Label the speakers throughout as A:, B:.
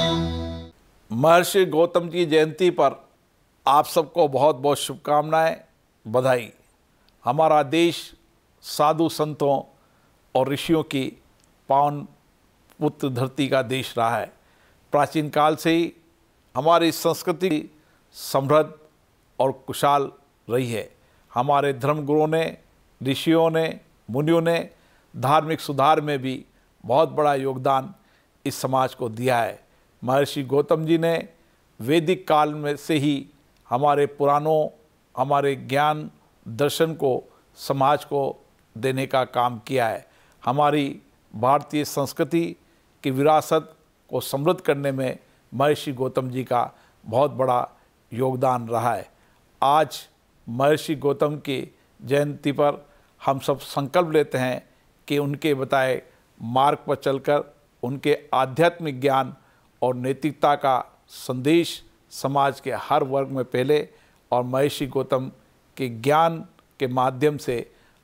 A: महर्षि गौतम जी जयंती पर आप सबको बहुत बहुत शुभकामनाएं बधाई हमारा देश साधु संतों और ऋषियों की पावन पुत्र धरती का देश रहा है प्राचीन काल से ही हमारी संस्कृति समृद्ध और कुशाल रही है हमारे धर्मगुरुओं ने ऋषियों ने मुनियों ने धार्मिक सुधार में भी बहुत बड़ा योगदान इस समाज को दिया है महर्षि गौतम जी ने वैदिक काल में से ही हमारे पुराणों हमारे ज्ञान दर्शन को समाज को देने का काम किया है हमारी भारतीय संस्कृति की विरासत को समृद्ध करने में महर्षि गौतम जी का बहुत बड़ा योगदान रहा है आज महर्षि गौतम की जयंती पर हम सब संकल्प लेते हैं कि उनके बताए मार्ग पर चलकर उनके आध्यात्मिक ज्ञान और नैतिकता का संदेश समाज के हर वर्ग में पहले और महेशी गौतम के ज्ञान के माध्यम से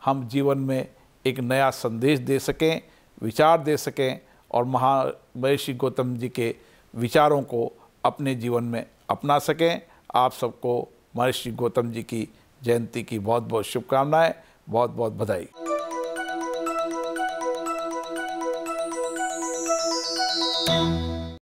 A: हम जीवन में एक नया संदेश दे सकें विचार दे सकें और महा महेशी गौतम जी के विचारों को अपने जीवन में अपना सकें आप सबको महर्षि गौतम जी की जयंती की बहुत बहुत शुभकामनाएं बहुत बहुत बधाई thank you